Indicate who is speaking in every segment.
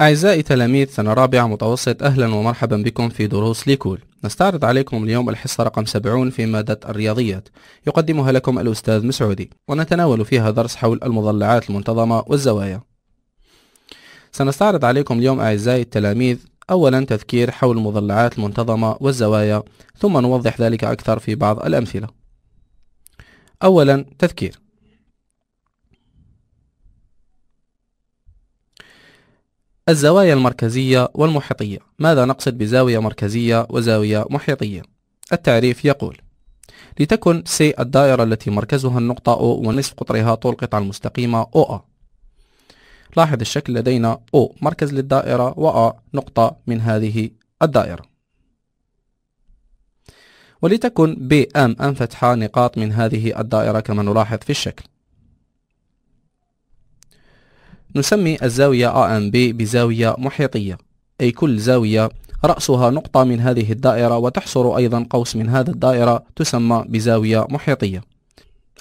Speaker 1: أعزائي تلاميذ سنة رابعة متوسط أهلا ومرحبا بكم في دروس ليكول نستعرض عليكم اليوم الحصة رقم 70 في مادة الرياضيات يقدمها لكم الأستاذ مسعودي ونتناول فيها درس حول المضلعات المنتظمة والزوايا سنستعرض عليكم اليوم أعزائي التلاميذ أولا تذكير حول المضلعات المنتظمة والزوايا ثم نوضح ذلك أكثر في بعض الأمثلة أولا تذكير الزوايا المركزية والمحيطية ماذا نقصد بزاوية مركزية وزاوية محيطية؟ التعريف يقول لتكن سي الدائرة التي مركزها النقطة O ونصف قطرها طول قطع المستقيمة OA لاحظ الشكل لدينا O مركز للدائرة و A نقطة من هذه الدائرة ولتكن BM أن فتحة نقاط من هذه الدائرة كما نلاحظ في الشكل نسمي الزاوية AMB بزاوية محيطية أي كل زاوية رأسها نقطة من هذه الدائرة وتحصر أيضا قوس من هذه الدائرة تسمى بزاوية محيطية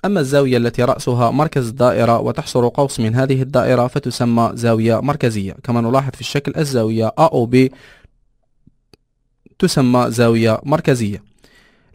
Speaker 1: أما الزاوية التي رأسها مركز الدائرة وتحصر قوس من هذه الدائرة فتسمى زاوية مركزية كما نلاحظ في الشكل الزاوية AOB تسمى زاوية مركزية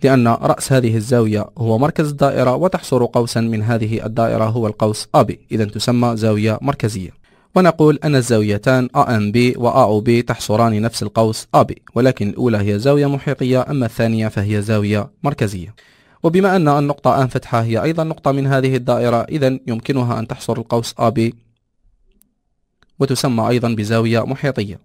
Speaker 1: لأن رأس هذه الزاوية هو مركز الدائرة وتحصر قوسا من هذه الدائرة هو القوس AB إذا تسمى زاوية مركزية ونقول أن الزاويتان AMB و AOB تحصران نفس القوس AB ولكن الأولى هي زاوية محيطية أما الثانية فهي زاوية مركزية وبما أن النقطة آن فتحة هي أيضا نقطة من هذه الدائرة إذا يمكنها أن تحصر القوس AB وتسمى أيضا بزاوية محيطية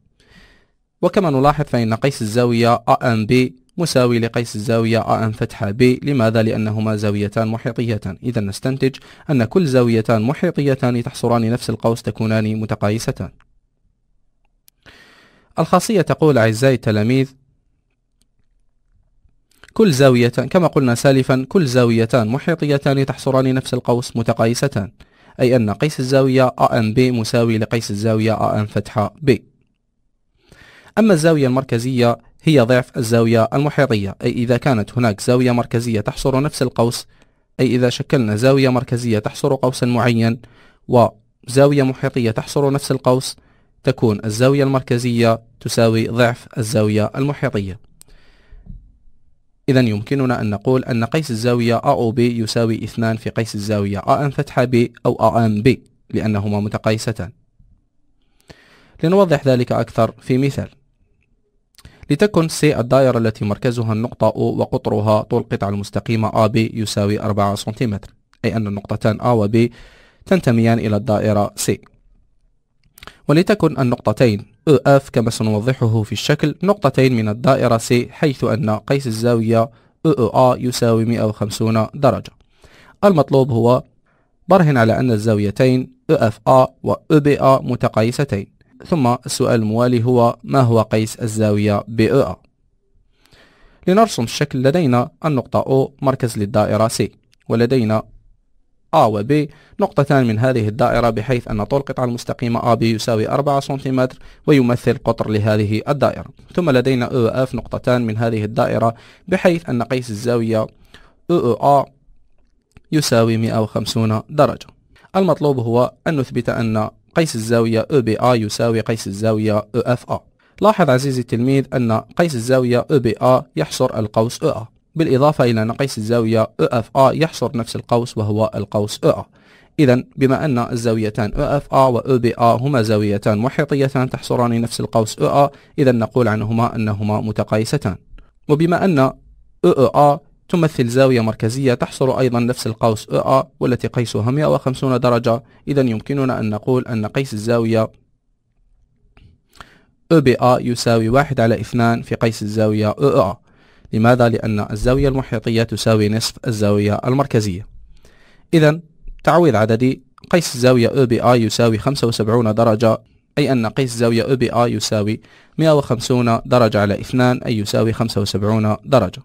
Speaker 1: وكما نلاحظ فإن قيس الزاوية AMB مساوي لقيس الزاوية أن فتحة ب لماذا؟ لأنهما زاويتان محيطيتان إذا نستنتج أن كل زاويتان محيطيتان تحصران نفس القوس تكونان متقايستان الخاصية تقول أعزائي التلاميذ كل زاوية كما قلنا سالفا كل زاويتان محيطيتان تحصران نفس القوس متقايستان أي أن قيس الزاوية ANB مساوي لقيس الزاوية AN فتحة B أما الزاوية المركزية هي ضعف الزاوية المحيطية أي إذا كانت هناك زاوية مركزية تحصر نفس القوس أي إذا شكلنا زاوية مركزية تحصر قوسا معين وزاوية محيطية تحصر نفس القوس تكون الزاوية المركزية تساوي ضعف الزاوية المحيطية إذا يمكننا أن نقول أن قيس الزاوية AOB يساوي اثنان في قيس الزاوية AN فتحة B أو B لأنهما متقايستان لنوضح ذلك أكثر في مثال لتكن سي الدائرة التي مركزها النقطة O وقطرها طول القطعة المستقيمة AB يساوي 4 سنتيمتر أي أن النقطتان A و B تنتميان إلى الدائرة C ولتكن النقطتين EF كما سنوضحه في الشكل نقطتين من الدائرة C حيث أن قيس الزاوية EEA يساوي 150 درجة المطلوب هو برهن على أن الزاويتين EFA و EBA متقايستين ثم السؤال الموالي هو ما هو قيس الزاوية BEA لنرسم الشكل لدينا النقطة O مركز للدائرة C ولدينا A و B نقطتان من هذه الدائرة بحيث أن طول القطعة المستقيمة AB يساوي 4 سنتيمتر ويمثل قطر لهذه الدائرة ثم لدينا E و F نقطتان من هذه الدائرة بحيث أن قيس الزاوية EEA يساوي 150 درجة المطلوب هو أن نثبت أن قيس الزاوية أو بي آ يساوي قيس الزاوية أو اف آ لاحظ عزيزي التلميذ أن قيس الزاوية أو بي آ يحصر القوس أو e آ بالإضافة إلى أن قيس الزاوية أو اف آ يحصر نفس القوس وهو القوس أو e آ إذا بما أن الزاويتان EFA و EBA هما زاويتان محيطيتان تحصران نفس القوس EA إذا نقول عنهما أنهما متقايستان وبما أن EEA تمثل زاوية مركزية تحصر أيضا نفس القوس أ والتي قيسها 150 درجة إذا يمكننا أن نقول أن قيس الزاوية أ يساوي واحد على اثنان في قيس الزاوية أ لماذا؟ لأن الزاوية المحيطية تساوي نصف الزاوية المركزية إذا تعويض عددي قيس الزاوية أ يساوي 75 درجة أي أن قيس الزاوية أ يساوي 150 درجة على اثنان أي يساوي 75 درجة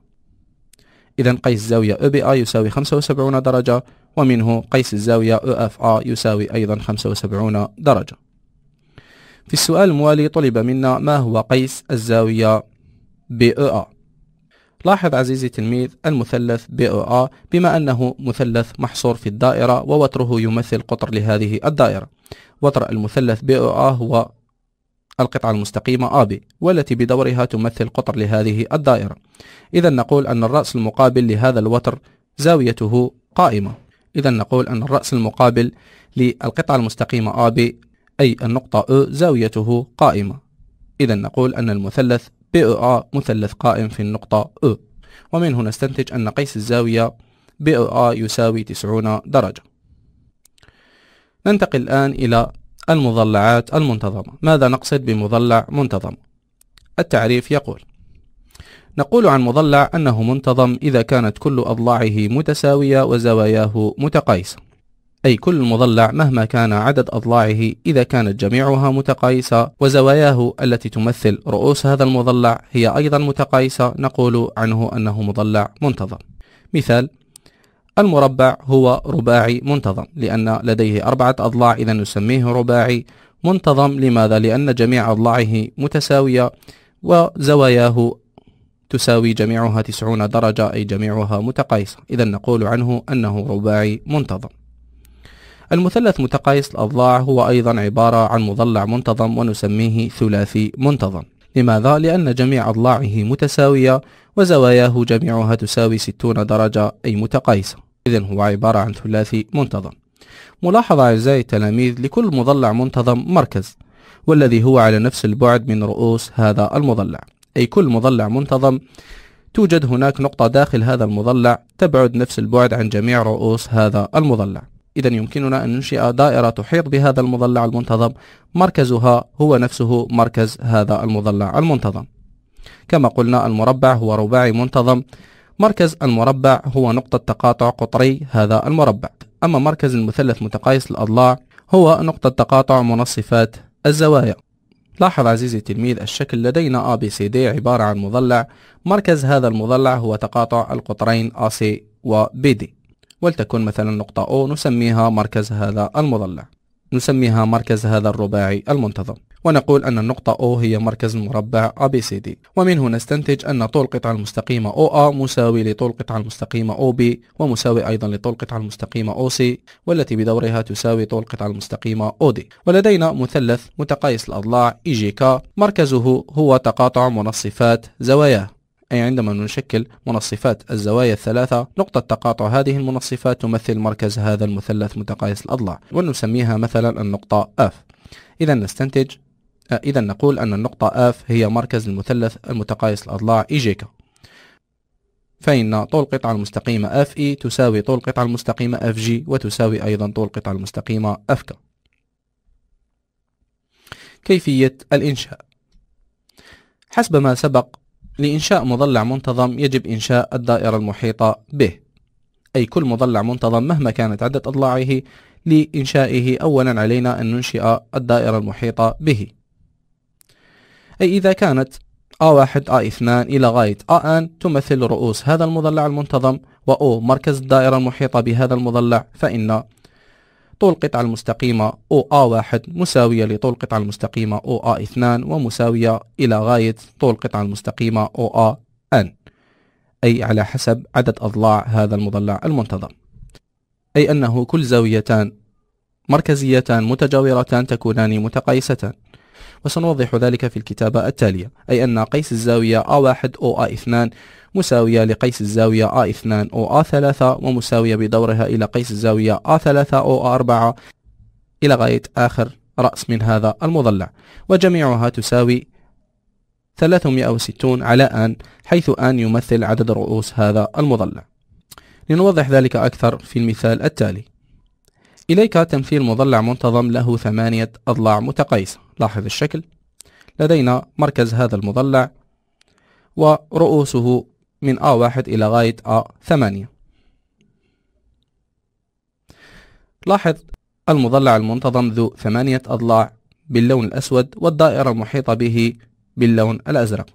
Speaker 1: إذا قيس الزاوية EBA يساوي 75 درجة ومنه قيس الزاوية EFA يساوي أيضا 75 درجة في السؤال الموالي طلب منا ما هو قيس الزاوية BEA لاحظ عزيزي التلميذ المثلث BEA بما أنه مثلث محصور في الدائرة ووتره يمثل قطر لهذه الدائرة وتر المثلث BEA هو القطعة المستقيمة AB والتي بدورها تمثل قطر لهذه الدائرة إذا نقول أن الرأس المقابل لهذا الوتر زاويته قائمة إذا نقول أن الرأس المقابل للقطعة المستقيمة AB أي النقطة O زاويته قائمة إذا نقول أن المثلث BOA مثلث قائم في النقطة O ومن هنا نستنتج أن قيس الزاوية BOA يساوي 90 درجة ننتقل الآن إلى المضلعات المنتظمة ماذا نقصد بمضلع منتظم؟ التعريف يقول نقول عن مضلع أنه منتظم إذا كانت كل أضلاعه متساوية وزواياه متقايسة أي كل مضلع مهما كان عدد أضلاعه إذا كانت جميعها متقايسة وزواياه التي تمثل رؤوس هذا المضلع هي أيضا متقايسة نقول عنه أنه مضلع منتظم مثال المربع هو رباعي منتظم لأن لديه أربعة أضلاع إذا نسميه رباعي منتظم لماذا؟ لأن جميع أضلاعه متساوية وزواياه تساوي جميعها 90 درجة أي جميعها متقايصة إذا نقول عنه أنه رباعي منتظم المثلث متقايس الأضلاع هو أيضا عبارة عن مضلع منتظم ونسميه ثلاثي منتظم لماذا؟ لأن جميع أضلاعه متساوية وزواياه جميعها تساوي 60 درجة أي متقايسة إذا هو عبارة عن ثلاثي منتظم ملاحظة أعزائي التلاميذ لكل مضلع منتظم مركز والذي هو على نفس البعد من رؤوس هذا المضلع أي كل مضلع منتظم توجد هناك نقطة داخل هذا المضلع تبعد نفس البعد عن جميع رؤوس هذا المضلع إذا يمكننا أن ننشئ دائرة تحيط بهذا المضلع المنتظم مركزها هو نفسه مركز هذا المضلع المنتظم كما قلنا المربع هو رباعي منتظم مركز المربع هو نقطة تقاطع قطري هذا المربع أما مركز المثلث متقايس الأضلاع هو نقطة تقاطع منصفات الزوايا لاحظ عزيزي التلميذ الشكل لدينا ABCD عبارة عن مضلع مركز هذا المضلع هو تقاطع القطرين AC و BD ولتكن مثلا نقطة O نسميها مركز هذا المضلع نسميها مركز هذا الرباعي المنتظم ونقول أن النقطة O هي مركز المربع ABCD ومن هنا نستنتج أن طول القطعة المستقيمة OA مساوي لطول القطعة المستقيمة OB ومساوي أيضا لطول القطعة المستقيمة OC والتي بدورها تساوي طول القطعة المستقيمة OD ولدينا مثلث متقايس الأضلاع EGK مركزه هو تقاطع منصفات زواياه أي عندما نشكل منصفات الزوايا الثلاثة نقطة تقاطع هذه المنصفات تمثل مركز هذا المثلث متقايس الأضلاع ونسميها مثلا النقطة F إذا نستنتج إذا نقول أن النقطة F هي مركز المثلث المتقايس الأضلاع إيجيكا فإن طول قطعة المستقيمة FE تساوي طول قطعة المستقيمة FG وتساوي أيضا طول قطعة المستقيمة FK كيفية الإنشاء حسب ما سبق لإنشاء مضلع منتظم يجب إنشاء الدائرة المحيطة به أي كل مضلع منتظم مهما كانت عدة أضلاعه لإنشائه أولا علينا أن ننشئ الدائرة المحيطة به أي إذا كانت A1 A2 إلى غاية AN تمثل رؤوس هذا المضلع المنتظم و O مركز الدائرة المحيطة بهذا المضلع فإن طول القطعة المستقيمة OA1 مساوية لطول القطعة المستقيمة OA2 ومساوية إلى غاية طول القطعة المستقيمة OAN أي على حسب عدد أضلاع هذا المضلع المنتظم أي أنه كل زاويتان مركزيتان متجاورتان تكونان متقايستان وسنوضح ذلك في الكتابة التالية أي أن قيس الزاوية A1 أو A2 مساوية لقيس الزاوية A2 أو A3 ومساوية بدورها إلى قيس الزاوية A3 أو A4 إلى غاية آخر رأس من هذا المضلع وجميعها تساوي 360 على آن حيث آن يمثل عدد رؤوس هذا المضلع لنوضح ذلك أكثر في المثال التالي إليك تمثيل مضلع منتظم له ثمانية أضلاع متقايسة لاحظ الشكل لدينا مركز هذا المضلع ورؤوسه من A1 إلى غاية A8 لاحظ المضلع المنتظم ذو ثمانية أضلاع باللون الأسود والدائرة المحيطة به باللون الأزرق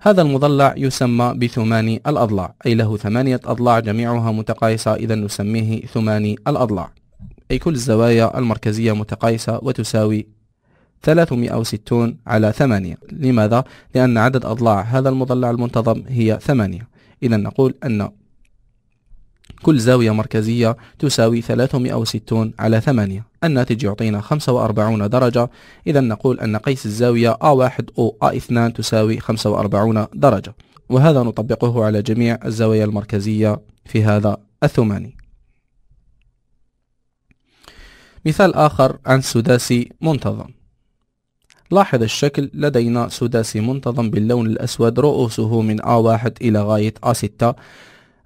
Speaker 1: هذا المضلع يسمى بثماني الأضلاع أي له ثمانية أضلاع جميعها متقايسة إذا نسميه ثماني الأضلاع أي كل الزوايا المركزية متقايسة وتساوي 360 على 8 لماذا؟ لأن عدد أضلاع هذا المضلع المنتظم هي 8 إذا نقول أن كل زاوية مركزية تساوي 360 على 8 الناتج يعطينا 45 درجة إذا نقول أن قيس الزاوية A1 أو A2 تساوي 45 درجة وهذا نطبقه على جميع الزوايا المركزية في هذا الثماني مثال آخر عن سداسي منتظم لاحظ الشكل لدينا سداسي منتظم باللون الأسود رؤوسه من A1 إلى غاية A6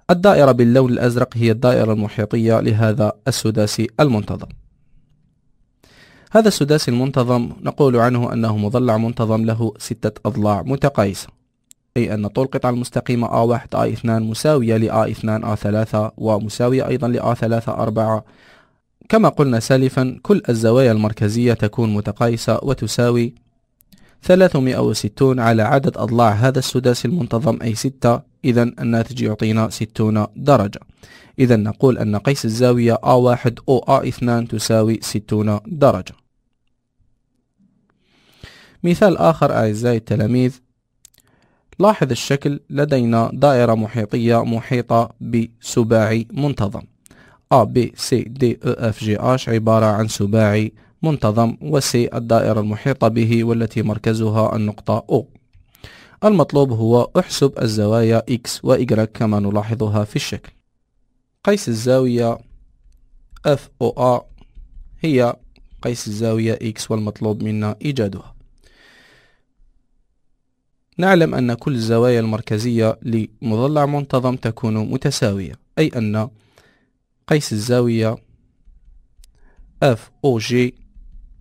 Speaker 1: الدائرة باللون الأزرق هي الدائرة المحيطية لهذا السداسي المنتظم هذا السداسي المنتظم نقول عنه أنه مضلع منتظم له ستة أضلاع متقايسة أي أن طول القطعة المستقيمة A1 A2 مساوية لa 2 A3 ومساوية أيضا ل A3 4 كما قلنا سالفا كل الزوايا المركزية تكون متقايسة وتساوي 360 على عدد أضلاع هذا السداسي المنتظم أي 6 إذا الناتج يعطينا 60 درجة إذا نقول أن قيس الزاوية A1 أو A2 تساوي 60 درجة مثال آخر أعزائي التلاميذ لاحظ الشكل لدينا دائرة محيطية محيطة بسباعي منتظم A B C D E F G H عبارة عن سباعي منتظم و C الدائرة المحيطة به والتي مركزها النقطة O المطلوب هو احسب الزوايا X و Y كما نلاحظها في الشكل قيس الزاوية A هي قيس الزاوية X والمطلوب منا إيجادها نعلم أن كل الزوايا المركزية لمضلع منتظم تكون متساوية أي أن قيس الزاوية اف او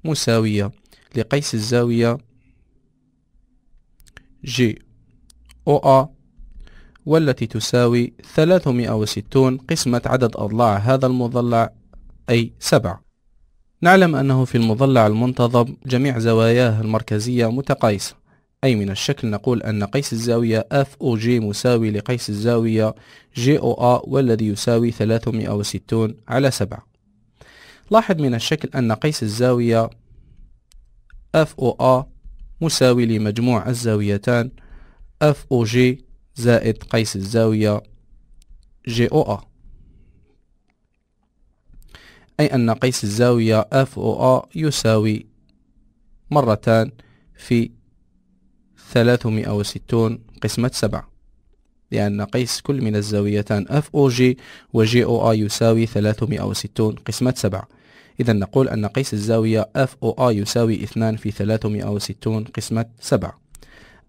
Speaker 1: مساوية لقيس الزاوية GOA او ا والتي تساوي 360 قسمة عدد أضلاع هذا المضلع أي 7 نعلم أنه في المضلع المنتظم جميع زواياه المركزية متقايسة أي من الشكل نقول أن قيس الزاوية FOG مساوي لقيس الزاوية آ والذي يساوي 360 على 7 لاحظ من الشكل أن قيس الزاوية FOA مساوي لمجموع الزاويتان FOG زائد قيس الزاوية آ أي أن قيس الزاوية FOA يساوي مرتان في 360 قسمة 7 لأن قيس كل من الزاويتان اف او جي وجي او اي يساوي 360 قسمة 7 إذا نقول أن قيس الزاوية اف او اي يساوي 2 في 360 قسمة 7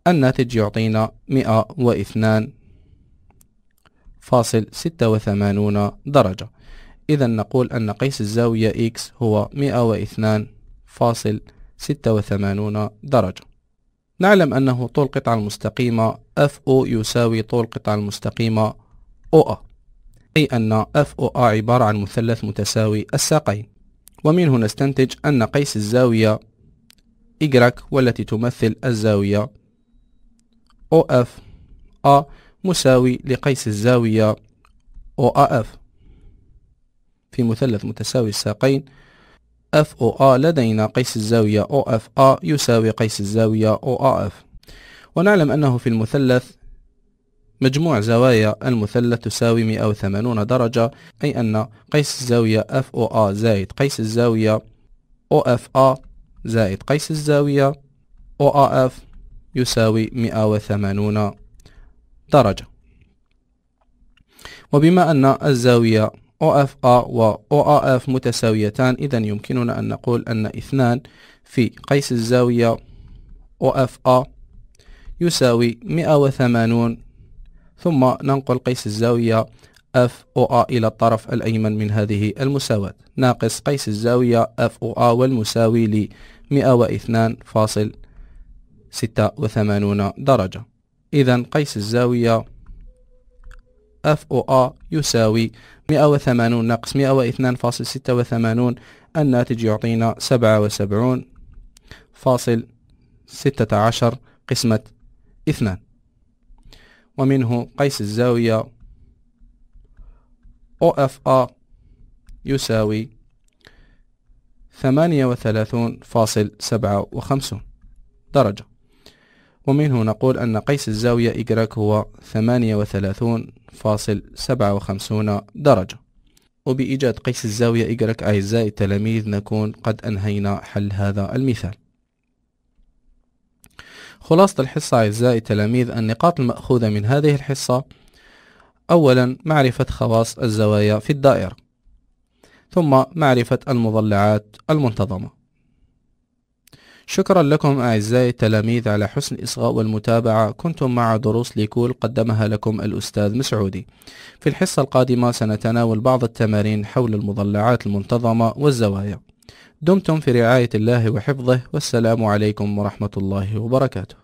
Speaker 1: الناتج يعطينا 102 فاصل 86 درجة إذا نقول أن قيس الزاوية x هو 102 فاصل 86 درجة نعلم أنه طول قطعة المستقيمة FO يساوي طول قطعة المستقيمة OA أي أن FOA عبارة عن مثلث متساوي الساقين ومنه نستنتج أن قيس الزاوية Y والتي تمثل الزاوية OFA مساوي لقيس الزاوية OAF في مثلث متساوي الساقين اف او ا لدينا قيس الزاوية او اف ا يساوي قيس الزاوية او اف ونعلم انه في المثلث مجموع زوايا المثلث تساوي 180 درجة أي أن قيس الزاوية FOA زائد قيس الزاوية OFA زائد قيس الزاوية OAF يساوي 180 درجة وبما أن الزاوية OFA و OAF متساويتان إذا يمكننا أن نقول أن اثنان في قيس الزاوية OFA يساوي 180 ثم ننقل قيس الزاوية FOA إلى الطرف الأيمن من هذه المساواة ناقص قيس الزاوية FOA والمساوي ل 102.86 درجة إذا قيس الزاوية اف او ا يساوي 180 ناقص 102.86 الناتج يعطينا 77.16 قسمة 2 ومنه قيس الزاوية OFA يساوي 38.57 درجة ومنه نقول أن قيس الزاوية Y هو 38.57 درجة وبإيجاد قيس الزاوية Y أعزائي التلاميذ نكون قد أنهينا حل هذا المثال خلاصة الحصة أعزائي التلاميذ النقاط المأخوذة من هذه الحصة أولا معرفة خواص الزوايا في الدائرة ثم معرفة المضلعات المنتظمة شكرا لكم أعزائي التلاميذ على حسن الإصغاء والمتابعة كنتم مع دروس ليكول قدمها لكم الأستاذ مسعودي في الحصة القادمة سنتناول بعض التمارين حول المضلعات المنتظمة والزوايا دمتم في رعاية الله وحفظه والسلام عليكم ورحمة الله وبركاته